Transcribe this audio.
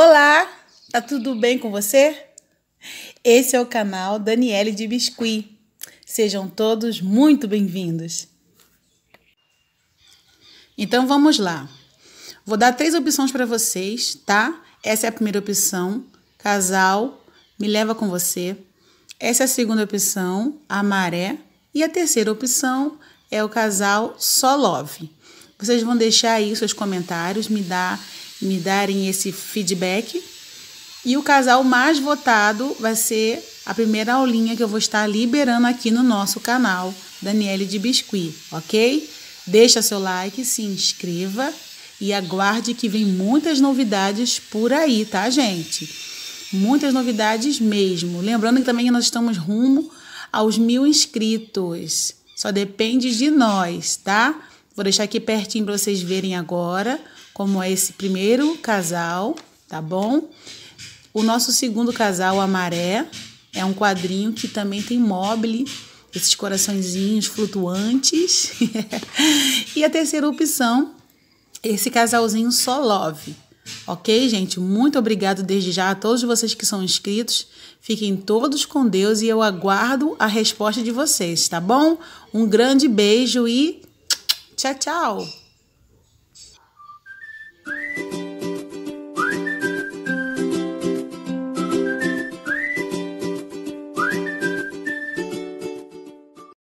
Olá, tá tudo bem com você? Esse é o canal Daniele de Biscuit. Sejam todos muito bem-vindos. Então vamos lá. Vou dar três opções para vocês, tá? Essa é a primeira opção, casal, me leva com você. Essa é a segunda opção, a maré. E a terceira opção é o casal só love. Vocês vão deixar aí seus comentários, me dar me darem esse feedback. E o casal mais votado vai ser a primeira aulinha que eu vou estar liberando aqui no nosso canal, Daniele de Biscuit, ok? Deixa seu like, se inscreva e aguarde que vem muitas novidades por aí, tá, gente? Muitas novidades mesmo. Lembrando que também nós estamos rumo aos mil inscritos. Só depende de nós, tá? Vou deixar aqui pertinho para vocês verem agora como é esse primeiro casal, tá bom? O nosso segundo casal, a maré, é um quadrinho que também tem mobile, esses coraçõezinhos flutuantes. e a terceira opção, esse casalzinho só love. Ok, gente? Muito obrigado desde já a todos vocês que são inscritos. Fiquem todos com Deus e eu aguardo a resposta de vocês, tá bom? Um grande beijo e Tchau, tchau!